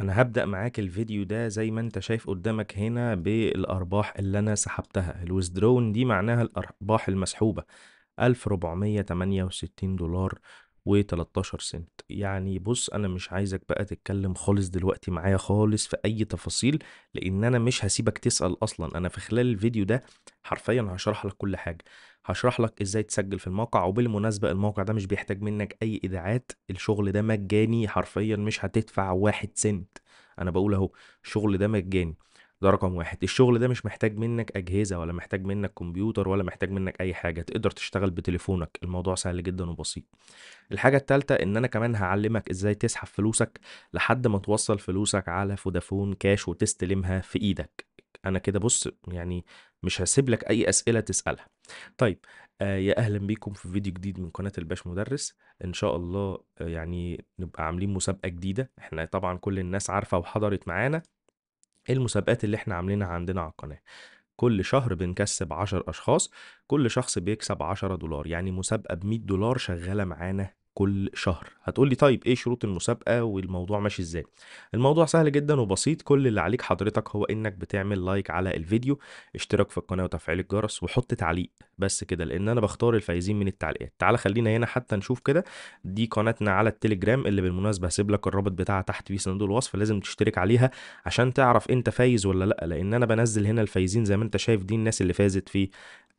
أنا هبدا معاك الفيديو ده زي ما أنت شايف قدامك هنا بالأرباح اللي أنا سحبتها الوزدرون دي معناها الأرباح المسحوبة 1468 دولار و13 سنت يعني بص انا مش عايزك بقى تتكلم خالص دلوقتي معايا خالص في اي تفاصيل لان انا مش هسيبك تسال اصلا انا في خلال الفيديو ده حرفيا هشرح لك كل حاجه هشرح لك ازاي تسجل في الموقع وبالمناسبة الموقع ده مش بيحتاج منك اي ايداعات الشغل ده مجاني حرفيا مش هتدفع واحد سنت انا بقول اهو الشغل ده مجاني ده رقم واحد الشغل ده مش محتاج منك اجهزة ولا محتاج منك كمبيوتر ولا محتاج منك اي حاجة تقدر تشتغل بتليفونك الموضوع سهل جدا وبسيط الحاجة التالتة ان انا كمان هعلمك ازاي تسحب فلوسك لحد ما توصل فلوسك على فودافون كاش وتستلمها في ايدك انا كده بص يعني مش هسيب لك اي اسئله تسالها طيب آه يا اهلا بيكم في فيديو جديد من قناه الباش مدرس ان شاء الله آه يعني نبقى عاملين مسابقه جديده احنا طبعا كل الناس عارفه وحضرت معانا المسابقات اللي احنا عاملينها عندنا على القناه كل شهر بنكسب 10 اشخاص كل شخص بيكسب 10 دولار يعني مسابقه ب 100 دولار شغاله معانا كل شهر هتقول لي طيب ايه شروط المسابقه والموضوع ماشي ازاي الموضوع سهل جدا وبسيط كل اللي عليك حضرتك هو انك بتعمل لايك على الفيديو اشتراك في القناه وتفعيل الجرس وحط تعليق بس كده لان انا بختار الفايزين من التعليقات تعال خلينا هنا حتى نشوف كده دي قناتنا على التليجرام اللي بالمناسبه هسيب لك الرابط بتاعها تحت في صندوق الوصف لازم تشترك عليها عشان تعرف انت فايز ولا لا لان انا بنزل هنا الفايزين زي ما انت شايف دي الناس اللي فازت في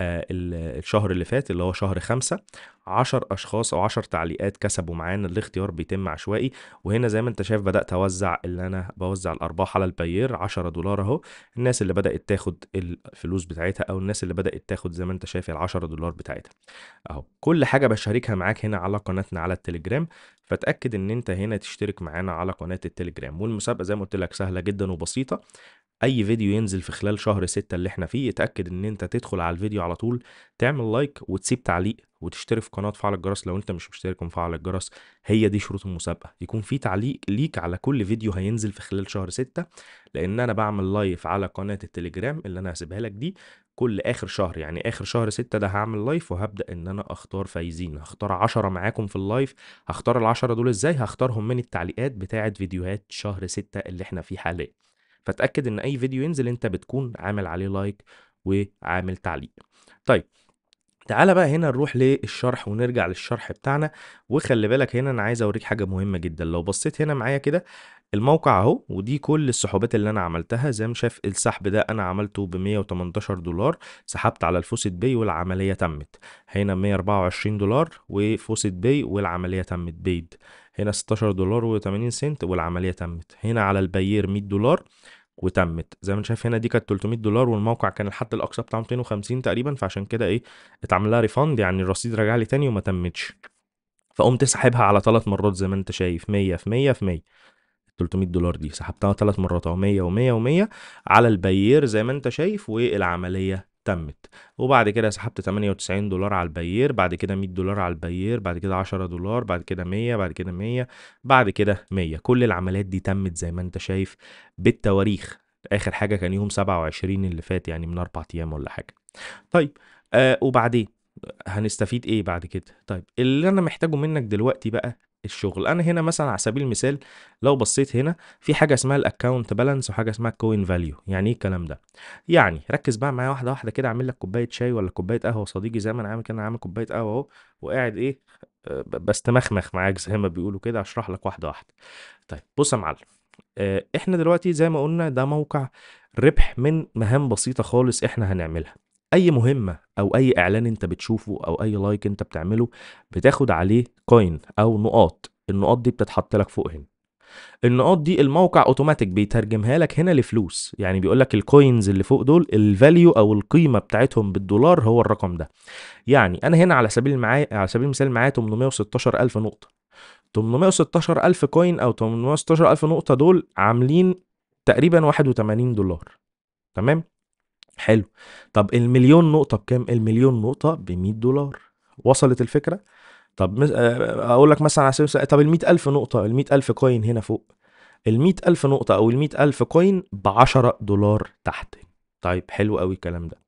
آه، الشهر اللي فات اللي هو شهر خمسة 10 اشخاص او 10 تعليقات كسبوا معانا الاختيار بيتم عشوائي وهنا زي ما انت شايف بدات اوزع اللي انا بوزع الارباح على الباير 10 دولار اهو الناس اللي بدات تاخد الفلوس بتاعتها او الناس اللي بدات تاخد زي ما انت شايف ال 10 دولار بتاعتها اهو كل حاجه بشاركها معاك هنا على قناتنا على التليجرام فتاكد ان انت هنا تشترك معانا على قناه التليجرام والمسابقه زي ما قلت لك سهله جدا وبسيطه اي فيديو ينزل في خلال شهر ستة اللي احنا فيه اتاكد ان انت تدخل على الفيديو على طول تعمل لايك وتسيب تعليق وتشترك في قناه فعل الجرس لو انت مش مشترك ومفعل الجرس هي دي شروط المسابقه يكون في تعليق ليك على كل فيديو هينزل في خلال شهر 6 لان انا بعمل لايف على قناه التليجرام اللي انا هسيبها لك دي كل اخر شهر يعني اخر شهر 6 ده هعمل لايف وهبدا ان انا اختار فايزين هختار 10 معاكم في اللايف هختار العشرة دول ازاي هختارهم من التعليقات بتاعه فيديوهات شهر 6 اللي احنا فيه حاليا فتاكد ان اي فيديو ينزل انت بتكون عامل عليه لايك وعامل تعليق طيب تعالى بقى هنا نروح للشرح ونرجع للشرح بتاعنا وخلي بالك هنا انا عايز اوريك حاجه مهمه جدا لو بصيت هنا معايا كده الموقع اهو ودي كل السحوبات اللي انا عملتها زي ما شايف السحب ده انا عملته ب 118 دولار سحبت على الفوسيت باي والعمليه تمت هنا 124 دولار وفوسيت باي والعمليه تمت بيد هنا 16 دولار و80 سنت والعمليه تمت هنا على البيير 100 دولار وتمت زي ما انت شايف هنا دي كانت 300 دولار والموقع كان الحد الاقصى بتاعه 250 تقريبا فعشان كده ايه اتعمل لها ريفاند يعني الرصيد رجع لي تاني وما تمتش فقمت سحبها على ثلاث مرات زي ما انت شايف 100 في 100 في 100 300 دولار دي سحبتها ثلاث مرات او 100 و100 و100 على البير زي ما انت شايف والعمليه تمت وبعد كده سحبت 98 دولار على البيير بعد كده 100 دولار على البيير بعد كده 10 دولار بعد كده 100 بعد كده 100 بعد كده 100 كل العمليات دي تمت زي ما انت شايف بالتواريخ اخر حاجه كان يوم 27 اللي فات يعني من اربع ايام ولا حاجه طيب آه وبعدين هنستفيد ايه بعد كده طيب اللي انا محتاجه منك دلوقتي بقى الشغل انا هنا مثلا على سبيل المثال لو بصيت هنا في حاجه اسمها الاكونت بالانس وحاجه اسمها الكوين فاليو يعني ايه الكلام ده يعني ركز بقى معايا واحده واحده كده اعمل لك كوبايه شاي ولا كوبايه قهوه صديقي زي ما انا عامل كده انا عامل كوبايه قهوه اهو وقاعد ايه آه، بستمخمخ معاك زي ما بيقولوا كده اشرح لك واحده واحده طيب بص يا معلم آه، احنا دلوقتي زي ما قلنا ده موقع ربح من مهام بسيطه خالص احنا هنعملها اي مهمه او اي اعلان انت بتشوفه او اي لايك انت بتعمله بتاخد عليه كوين او نقاط النقاط دي بتتحط لك فوق هنا النقاط دي الموقع اوتوماتيك بيترجمها لك هنا لفلوس يعني بيقول لك الكوينز اللي فوق دول الفاليو او القيمه بتاعتهم بالدولار هو الرقم ده يعني انا هنا على سبيل المعاي على سبيل المثال معايا 816000 نقطه 816000 كوين او 816000 نقطه دول عاملين تقريبا 81 دولار تمام حلو طب المليون نقطة بكام؟ المليون نقطة ب 100 دولار وصلت الفكرة؟ طب آه، اقول لك مثلا على سبيل المثال طب ال 100000 نقطة ال 100000 كوين هنا فوق ال 100000 نقطة او ال 100000 كوين ب 10 دولار تحت طيب حلو قوي الكلام ده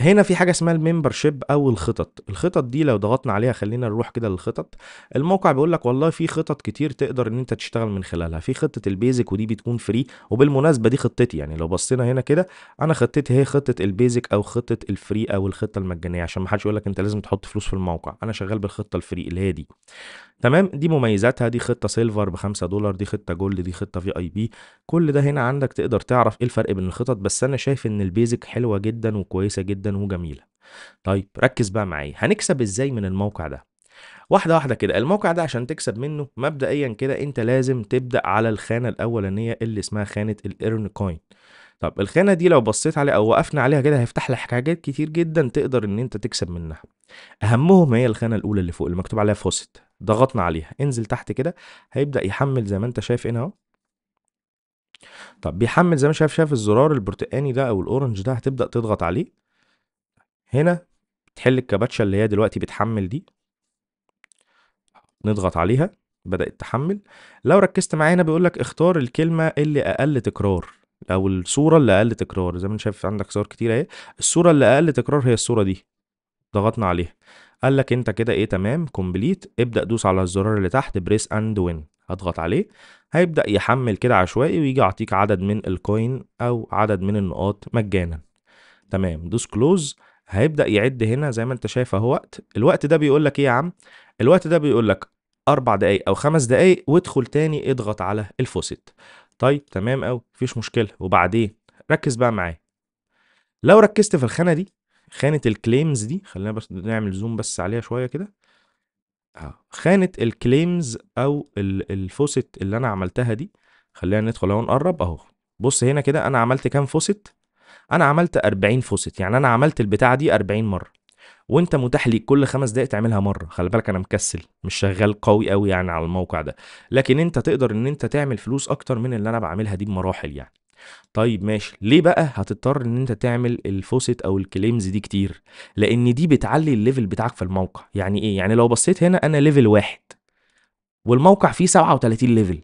هنا في حاجه اسمها شيب او الخطط الخطط دي لو ضغطنا عليها خلينا نروح كده للخطط الموقع بيقول لك والله في خطط كتير تقدر ان انت تشتغل من خلالها في خطه البيزك ودي بتكون فري وبالمناسبه دي خطتي يعني لو بصينا هنا كده انا خطتي هي خطه البيزك او خطه الفري او الخطه المجانيه عشان ما حدش يقول لك انت لازم تحط فلوس في الموقع انا شغال بالخطه الفري اللي هي دي تمام دي مميزاتها دي خطه سيلفر ب 5 دولار دي خطه جولد دي خطه في اي بي كل ده هنا عندك تقدر تعرف ايه الفرق بين الخطط بس انا شايف ان البيزك حلوه جدا وكويسه جدا جدا وجميله طيب ركز بقى معايا هنكسب ازاي من الموقع ده واحده واحده كده الموقع ده عشان تكسب منه مبدئيا كده انت لازم تبدا على الخانه الاولانيه اللي اسمها خانه الايرن كوين طب الخانه دي لو بصيت عليها او وقفنا عليها كده هيفتح لك حاجات كتير جدا تقدر ان انت تكسب منها اهمهم هي الخانه الاولى اللي فوق اللي مكتوب عليها فوست ضغطنا عليها انزل تحت كده هيبدا يحمل زي ما انت شايف هنا اهو طب بيحمل زي ما شايف شايف الزرار البرتقاني ده او الاورنج ده هتبدا تضغط عليه هنا بتحل الكباتشة اللي هي دلوقتي بتحمل دي نضغط عليها بدأت تحمل لو ركزت معانا بيقول لك اختار الكلمة اللي أقل تكرار أو الصورة اللي أقل تكرار زي ما أنت شايف عندك صور كتير أهي الصورة اللي أقل تكرار هي الصورة دي ضغطنا عليها قال لك أنت كده إيه تمام كومبليت ابدأ دوس على الزرار اللي تحت بريس أند وين هضغط عليه هيبدأ يحمل كده عشوائي ويجي يعطيك عدد من الكوين أو عدد من النقاط مجانا تمام دوس كلوز هيبدا يعد هنا زي ما انت شايف اهو وقت الوقت ده بيقول لك ايه يا عم الوقت ده بيقول لك اربع دقائق او خمس دقائق وادخل تاني اضغط على الفوست طيب تمام قوي مفيش مشكله وبعدين ركز بقى معايا لو ركزت في الخانه دي خانه الكليمز دي خلينا بس نعمل زوم بس عليها شويه كده آه، خانه الكليمز او الفوست اللي انا عملتها دي خلينا ندخل اهو نقرب اهو بص هنا كده انا عملت كام فوست انا عملت 40 فوست يعني انا عملت البتاعه دي 40 مره وانت متاح ليك كل خمس دقائق تعملها مره خلي بالك انا مكسل مش شغال قوي قوي يعني على الموقع ده لكن انت تقدر ان انت تعمل فلوس اكتر من اللي انا بعملها دي بمراحل يعني طيب ماشي ليه بقى هتضطر ان انت تعمل الفوسيت او الكليمز دي كتير لان دي بتعلي الليفل بتاعك في الموقع يعني ايه يعني لو بصيت هنا انا ليفل واحد والموقع فيه 37 ليفل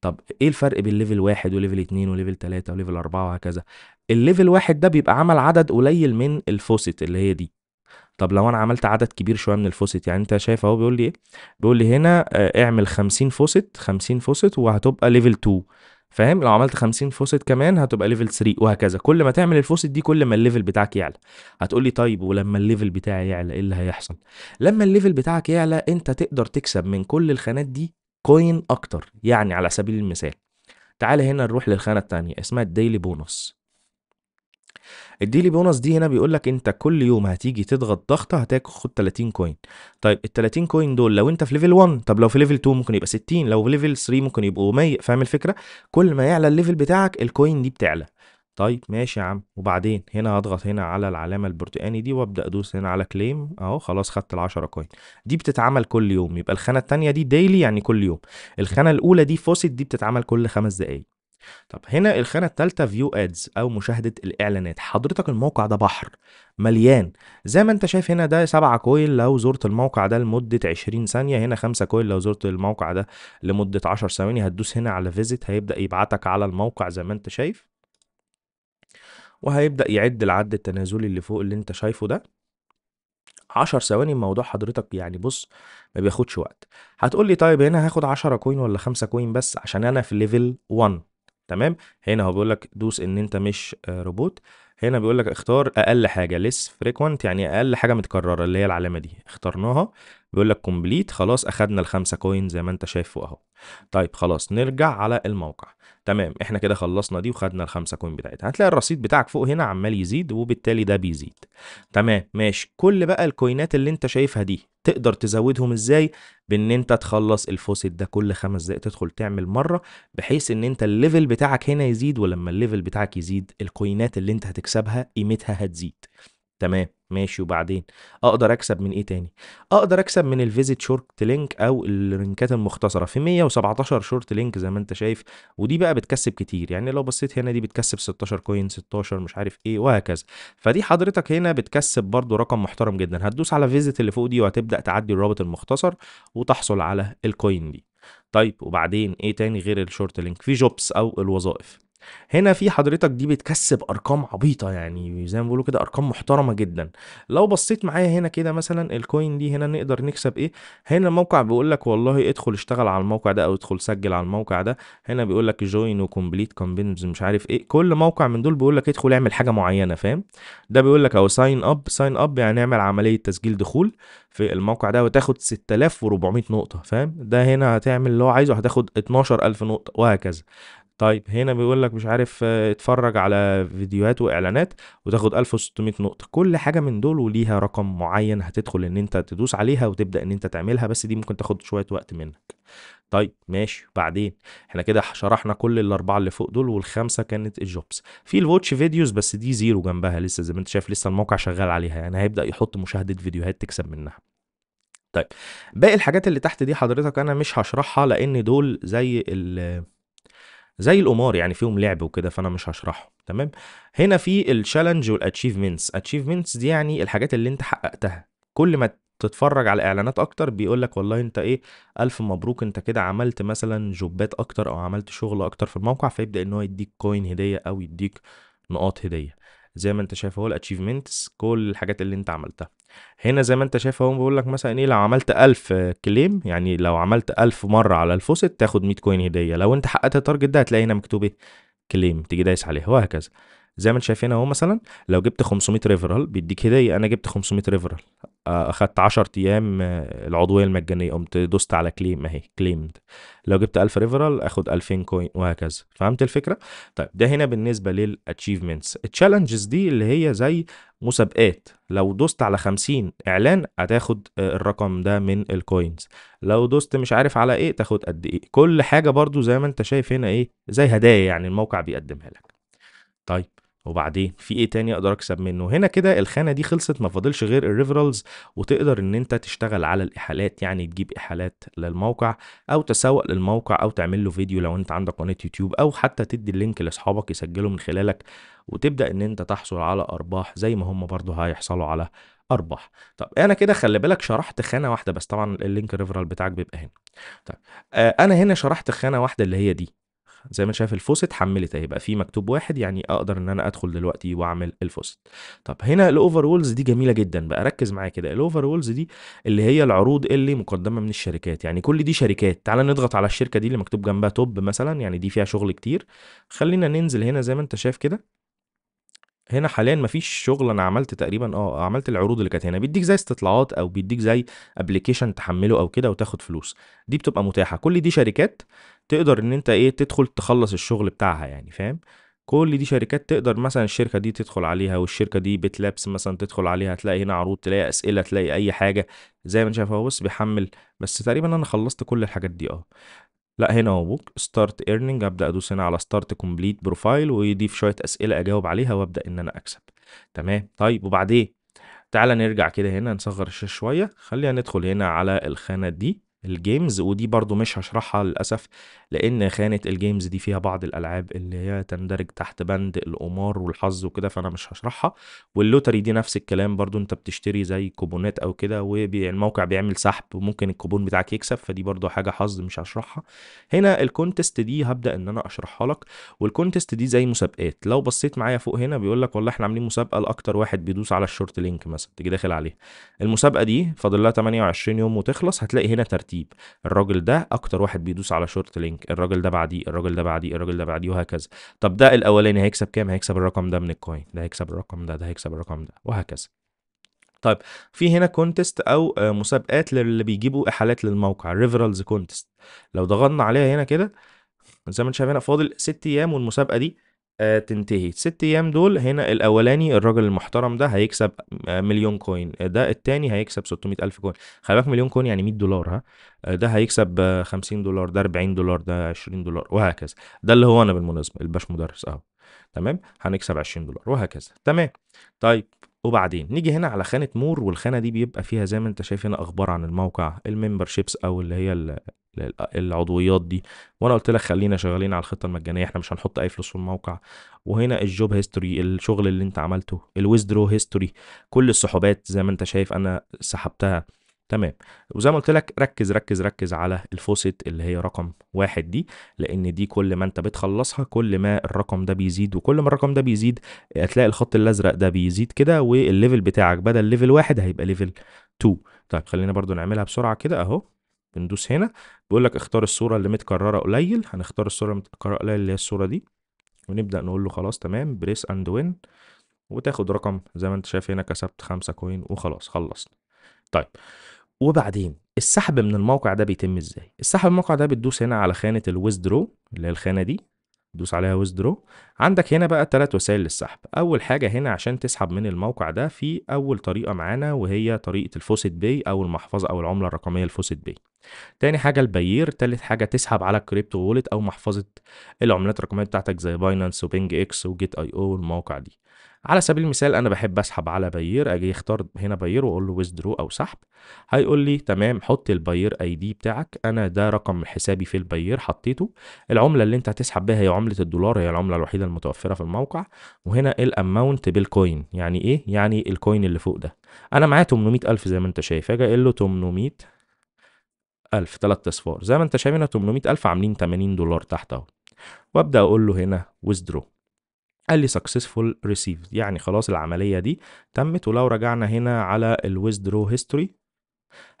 طب ايه الفرق بين ليفل واحد وليفل اتنين وليفل تلاتة وليفل اربعة وهكذا الليفل واحد ده بيبقى عمل عدد قليل من الفوسيت اللي هي دي طب لو انا عملت عدد كبير شويه من الفوسيت يعني انت شايف اهو بيقول لي ايه بيقول لي هنا آه، اعمل 50 فوسيت 50 فوسيت وهتبقى ليفل 2 فاهم لو عملت 50 فوسيت كمان هتبقى ليفل 3 وهكذا كل ما تعمل الفوسيت دي كل ما الليفل بتاعك يعلى هتقول لي طيب ولما الليفل بتاعي يعلى ايه اللي هيحصل لما الليفل بتاعك يعلى انت تقدر تكسب من كل الخانات دي كوين اكتر يعني على سبيل المثال تعال هنا نروح للخانه الثانيه اسمها الديلي بونص الديلي بونص دي هنا بيقول لك انت كل يوم هتيجي تضغط ضغطه هتاخد 30 كوين طيب ال 30 كوين دول لو انت في ليفل 1 طب لو في ليفل 2 ممكن يبقى 60 لو في ليفل 3 ممكن يبقوا 100 فاهم الفكره كل ما يعلى الليفل بتاعك الكوين دي بتعلى طيب ماشي يا عم وبعدين هنا هضغط هنا على العلامة البرتقاني دي وابدأ ادوس هنا على كليم اهو خلاص خدت ال10 كوين دي بتتعمل كل يوم يبقى الخانة التانية دي ديلي يعني كل يوم الخانة الأولى دي فوسيت دي بتتعمل كل خمس دقايق طب هنا الخانة الثالثة فيو ادز او مشاهدة الاعلانات حضرتك الموقع ده بحر مليان زي ما انت شايف هنا ده سبعة كوين لو زرت الموقع ده لمدة 20 ثانية هنا خمسة كوين لو زرت الموقع ده لمدة 10 ثواني هتدوس هنا على فيزيت هيبدأ يبعتك على الموقع زي ما انت شايف وهيبدأ يعد العد التنازلي اللي فوق اللي انت شايفه ده 10 ثواني الموضوع حضرتك يعني بص ما بياخدش وقت هتقول لي طيب هنا هاخد 10 كوين ولا 5 كوين بس عشان انا في ليفل 1 تمام هنا هو بيقول لك دوس ان انت مش روبوت آه، هنا بيقول لك اختار اقل حاجه ليس فريكوينت يعني اقل حاجه متكرره اللي هي العلامه دي اخترناها بيقول لك كومبليت خلاص اخدنا الخمسه كوين زي ما انت شايفه اهو طيب خلاص نرجع على الموقع تمام احنا كده خلصنا دي وخدنا الخمسه كوين بتاعتها هتلاقي الرصيد بتاعك فوق هنا عمال يزيد وبالتالي ده بيزيد تمام ماشي كل بقى الكوينات اللي انت شايفها دي تقدر تزودهم ازاي بان انت تخلص الفوسيت ده كل خمس دقايق تدخل تعمل مره بحيث ان انت الليفل بتاعك هنا يزيد ولما الليفل بتاعك يزيد الكوينات اللي انت هتكسبها قيمتها هتزيد تمام ماشي وبعدين اقدر اكسب من ايه تاني اقدر اكسب من الفيزيت شورت لينك او اللينكات المختصره في 117 شورت لينك زي ما انت شايف ودي بقى بتكسب كتير يعني لو بصيت هنا دي بتكسب 16 كوين 16 مش عارف ايه وهكذا فدي حضرتك هنا بتكسب برضو رقم محترم جدا هتدوس على فيزيت اللي فوق دي وهتبدا تعدي الرابط المختصر وتحصل على الكوين دي طيب وبعدين ايه تاني غير الشورت لينك في جوبس او الوظائف هنا في حضرتك دي بتكسب ارقام عبيطه يعني زي ما بيقولوا كده ارقام محترمه جدا لو بصيت معايا هنا كده مثلا الكوين دي هنا نقدر نكسب ايه هنا الموقع بيقول لك والله ادخل اشتغل على الموقع ده او ادخل سجل على الموقع ده هنا بيقول لك جوين وكومبليت كامبينز مش عارف ايه كل موقع من دول بيقول لك ادخل اعمل حاجه معينه فاهم ده بيقول لك او ساين اب ساين اب يعني اعمل عمليه تسجيل دخول في الموقع ده وتاخد 6400 نقطه فاهم ده هنا هتعمل اللي هو عايزه هتاخد 12000 نقطه وهكذا طيب هنا بيقول لك مش عارف آه، اتفرج على فيديوهات واعلانات وتاخد 1600 نقطه كل حاجه من دول وليها رقم معين هتدخل ان انت تدوس عليها وتبدا ان انت تعملها بس دي ممكن تاخد شويه وقت منك طيب ماشي بعدين احنا كده شرحنا كل الاربعه اللي فوق دول والخمسه كانت الجوبس في الواتش فيديوز بس دي زيرو جنبها لسه زي ما انت شايف لسه الموقع شغال عليها يعني هيبدا يحط مشاهده فيديوهات تكسب منها طيب باقي الحاجات اللي تحت دي حضرتك انا مش هشرحها لان دول زي ال زي القمار يعني فيهم لعب وكده فانا مش هشرحه تمام هنا في التشالنج والاتشيفمنتس اتشيفمنتس دي يعني الحاجات اللي انت حققتها كل ما تتفرج على اعلانات اكتر بيقول لك والله انت ايه الف مبروك انت كده عملت مثلا جوبات اكتر او عملت شغل اكتر في الموقع فيبدا ان هو يديك كوين هديه او يديك نقاط هديه زي ما انت شايف اهو الاتشيفمنتس كل الحاجات اللي انت عملتها هنا زي ما انت شايف اهو بيقول لك مثلا ايه لو عملت 1000 كليم يعني لو عملت 1000 مره على الفوسيت تاخد 100 كوين هديه لو انت حققت التارجت ده هتلاقي هنا مكتوب ايه كليم تيجي دايس عليها وهكذا زي ما انت شايف هنا اهو مثلا لو جبت 500 ريفرال بيديك هديه انا جبت 500 ريفرال اخدت 10 ايام آه، العضويه المجانيه قمت دوست على كليم اهي كليمد لو جبت 1000 ريفرال اخد 2000 كوين وهكذا فهمت الفكره طيب ده هنا بالنسبه للاتشيفمنتس التشالنجز دي اللي هي زي مسابقات لو دوست على 50 اعلان هتاخد آه، الرقم ده من الكوينز لو دوست مش عارف على ايه تاخد قد ايه كل حاجه برضو زي ما انت شايف هنا ايه زي هدايا يعني الموقع بيقدمها لك طيب وبعدين في ايه تاني اقدر اكسب منه هنا كده الخانه دي خلصت ما فاضلش غير الريفرالز وتقدر ان انت تشتغل على الاحالات يعني تجيب احالات للموقع او تسوق للموقع او تعمل له فيديو لو انت عندك قناه يوتيوب او حتى تدي اللينك لاصحابك يسجلوا من خلالك وتبدا ان انت تحصل على ارباح زي ما هم برضو هيحصلوا على ارباح طب انا كده خلي بالك شرحت خانه واحده بس طبعا اللينك ريفرال بتاعك بيبقى هنا طيب آه، انا هنا شرحت خانه واحده اللي هي دي زي ما انت شايف الفوس اتحملت اهي بقى في مكتوب واحد يعني اقدر ان انا ادخل دلوقتي واعمل الفوس طب هنا الاوفر وولز دي جميله جدا بقى ركز معايا كده الاوفر وولز دي اللي هي العروض اللي مقدمه من الشركات يعني كل دي شركات تعال نضغط على الشركه دي اللي مكتوب جنبها توب مثلا يعني دي فيها شغل كتير خلينا ننزل هنا زي ما انت شايف كده هنا حاليا مفيش شغل انا عملت تقريبا اه عملت العروض اللي كانت هنا بيديك زي استطلاعات او بيديك زي ابلكيشن تحمله او كده وتاخد فلوس دي بتبقى متاحه كل دي شركات تقدر ان انت ايه تدخل تخلص الشغل بتاعها يعني فاهم كل دي شركات تقدر مثلا الشركه دي تدخل عليها والشركه دي بتلابس مثلا تدخل عليها تلاقي هنا عروض تلاقي اسئله تلاقي اي حاجه زي ما انت شايف اهو بص بيحمل بس تقريبا انا خلصت كل الحاجات دي اه لا هنا هو بوك ستارت ايرنينج ابدا ادوس هنا على ستارت كومبليت بروفايل ويضيف شويه اسئله اجاوب عليها وابدا ان انا اكسب تمام طيب وبعدين تعالى نرجع كده هنا نصغر الشاشه شويه خلينا ندخل هنا على الخانه دي الجيمز ودي برضو مش هشرحها للاسف لان خانه الجيمز دي فيها بعض الالعاب اللي هي تندرج تحت بند القمار والحظ وكده فانا مش هشرحها واللوتري دي نفس الكلام برضو انت بتشتري زي كوبونات او كده والموقع بيعمل سحب وممكن الكوبون بتاعك يكسب فدي برضو حاجه حظ مش هشرحها هنا الكونتست دي هبدا ان انا اشرحها لك والكونتست دي زي مسابقات لو بصيت معايا فوق هنا بيقول لك والله احنا عاملين مسابقه لاكتر واحد بيدوس على الشورت لينك مثلا تيجي داخل عليها المسابقه دي فاضل لها 28 يوم وتخلص هتلاقي هنا ترتيب الراجل ده اكتر واحد بيدوس على شورت لينك بينك الراجل ده بعديه الراجل ده بعديه الراجل ده بعديه وهكذا طب ده الاولاني هيكسب كام هيكسب الرقم ده من الكوين ده هيكسب الرقم ده ده هيكسب الرقم ده وهكذا طيب في هنا كونتست او آه، مسابقات للي بيجيبوا احالات للموقع ريفرالز كونتست لو ضغطنا عليها هنا كده زي ما انت شايف هنا فاضل ست ايام والمسابقه دي آه، تنتهي ست ايام دول هنا الاولاني الراجل المحترم ده هيكسب مليون كوين آه، ده التاني هيكسب 600 الف كوين خلي بالك مليون كوين يعني 100 دولار ها آه، ده هيكسب 50 دولار ده 40 دولار ده 20 دولار وهكذا ده اللي هو انا بالمناسبه الباش مدرس اهو تمام هنكسب 20 دولار وهكذا تمام طيب وبعدين نيجي هنا على خانه مور والخانه دي بيبقى فيها زي ما انت شايف هنا اخبار عن الموقع الممبرشيبس او اللي هي العضويات دي وانا قلت لك خلينا شغالين على الخطه المجانيه احنا مش هنحط اي فلوس في الموقع وهنا الجوب هيستوري الشغل اللي انت عملته الويزدرو هيستوري كل السحوبات زي ما انت شايف انا سحبتها تمام وزي ما قلت لك ركز ركز ركز على الفوسيت اللي هي رقم واحد دي لان دي كل ما انت بتخلصها كل ما الرقم ده بيزيد وكل ما الرقم ده بيزيد هتلاقي الخط الازرق ده بيزيد كده والليفل بتاعك بدل ليفل واحد هيبقى ليفل 2 طيب خلينا برضو نعملها بسرعه كده اهو بندوس هنا بيقول لك اختار الصوره اللي متكرره قليل هنختار الصوره المتكرره قليل اللي هي الصوره دي ونبدا نقول له خلاص تمام بريس اند وين وتاخد رقم زي ما انت شايف هنا كسبت خمسة كوين وخلاص خلصنا طيب وبعدين السحب من الموقع ده بيتم ازاي السحب من الموقع ده بتدوس هنا على خانه الويزدرو اللي هي الخانه دي دوس عليها ويزدرو عندك هنا بقى ثلاث وسائل للسحب اول حاجه هنا عشان تسحب من الموقع ده في اول طريقه معانا وهي طريقه الفوسيت باي او المحفظه او العمله الرقميه الفوسيت باي تاني حاجه البيير تالت حاجه تسحب على الكريبتو وولت او محفظه العملات الرقميه بتاعتك زي باينانس وبينج اكس وجيت اي او والمواقع دي على سبيل المثال انا بحب اسحب على باير اجي اختار هنا باير واقول له ويزدرو او سحب هيقول لي تمام حط الباير اي دي بتاعك انا ده رقم حسابي في الباير حطيته العمله اللي انت هتسحب بيها هي عمله الدولار هي العمله الوحيده المتوفره في الموقع وهنا الاماونت بالكوين يعني ايه يعني الكوين اللي فوق ده انا معايا 800000 زي ما انت شايف اجي اقول له 800 ألف تلات أصفار زي ما أنت شايف هنا ألف عاملين 80 دولار تحت أهو وأبدأ أقول له هنا ويزدرو قال لي successful received يعني خلاص العملية دي تمت ولو رجعنا هنا على withdraw هيستوري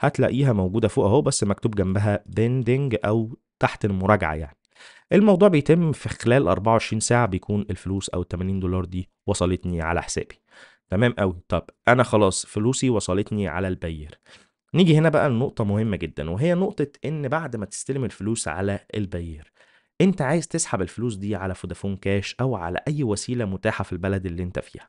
هتلاقيها موجودة فوق اهو بس مكتوب جنبها pending أو تحت المراجعة يعني الموضوع بيتم في خلال 24 ساعة بيكون الفلوس أو 80 دولار دي وصلتني على حسابي تمام قوي طب أنا خلاص فلوسي وصلتني على البير نيجي هنا بقى لنقطة مهمة جدا وهي نقطة إن بعد ما تستلم الفلوس على البير انت عايز تسحب الفلوس دي على فودافون كاش او على اي وسيله متاحه في البلد اللي انت فيها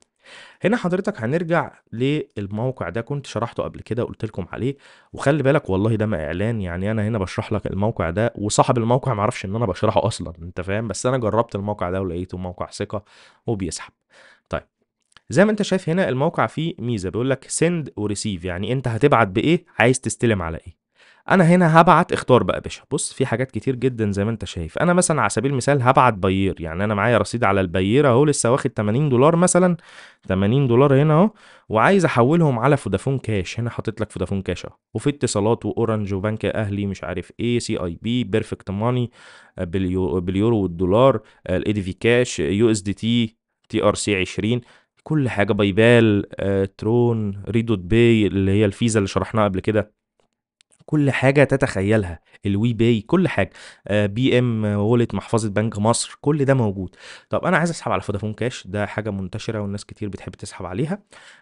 هنا حضرتك هنرجع للموقع ده كنت شرحته قبل كده قلت لكم عليه وخلي بالك والله ده ما اعلان يعني انا هنا بشرح لك الموقع ده وصاحب الموقع ما عرفش ان انا بشرحه اصلا انت فاهم بس انا جربت الموقع ده ولقيته موقع ثقه وبيسحب طيب زي ما انت شايف هنا الموقع فيه ميزه بيقول لك سند وريسيف يعني انت هتبعت بايه عايز تستلم على ايه انا هنا هبعت اختار بقى يا باشا بص في حاجات كتير جدا زي ما انت شايف انا مثلا على سبيل المثال هبعت بيير يعني انا معايا رصيد على البيير اهو لسه واخد 80 دولار مثلا 80 دولار هنا اهو وعايز احولهم على فودافون كاش هنا حاطط لك فودافون كاش اهو وفي اتصالات واورنج وبنك اهلي مش عارف ايه سي اي بي بيرفكت ماني آه، باليورو والدولار آه، الاي دي في كاش آه، يو اس دي تي تي ار سي 20 كل حاجه بايبال بال ترون ريدوت باي اللي هي الفيزا اللي شرحناها قبل كده كل حاجه تتخيلها الوي باي كل حاجه آه، بي ام وولت محفظه بنك مصر كل ده موجود طب انا عايز اسحب على فودافون كاش ده حاجه منتشره والناس كتير بتحب تسحب عليها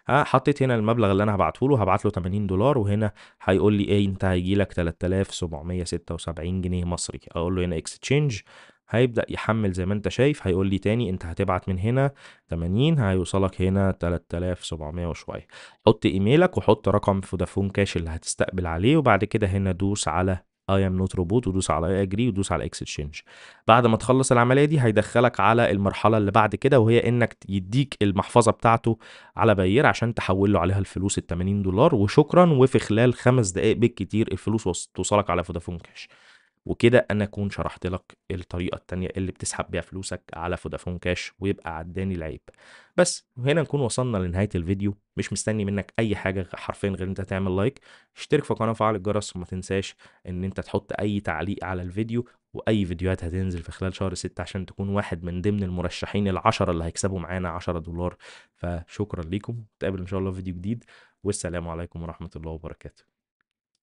حطيت هنا المبلغ اللي انا هبعته له هبعت له 80 دولار وهنا هيقول لي ايه انت هيجي لك 3776 جنيه مصري اقول له هنا اكستشينج هيبدأ يحمل زي ما انت شايف هيقول لي تاني انت هتبعت من هنا 80 هيوصلك هنا 3700 وشوية حط ايميلك وحط رقم فودافون كاش اللي هتستقبل عليه وبعد كده هنا دوس على اي ام نوت روبوت ودوس على اي اجري ودوس على اكستشينج بعد ما تخلص العمليه دي هيدخلك على المرحله اللي بعد كده وهي انك يديك المحفظه بتاعته على بير عشان تحول له عليها الفلوس ال 80 دولار وشكرا وفي خلال خمس دقائق بالكتير الفلوس توصلك على فودافون كاش وكده انا اكون شرحت لك الطريقه التانية اللي بتسحب بيها فلوسك على فودافون كاش ويبقى عداني العيب بس وهنا نكون وصلنا لنهايه الفيديو مش مستني منك اي حاجه حرفيا غير انت تعمل لايك اشترك في القناه وفعل الجرس وما تنساش ان انت تحط اي تعليق على الفيديو واي فيديوهات هتنزل في خلال شهر 6 عشان تكون واحد من ضمن المرشحين العشرة اللي هيكسبوا معانا 10 دولار فشكرا لكم نتقابل ان شاء الله في فيديو جديد والسلام عليكم ورحمه الله وبركاته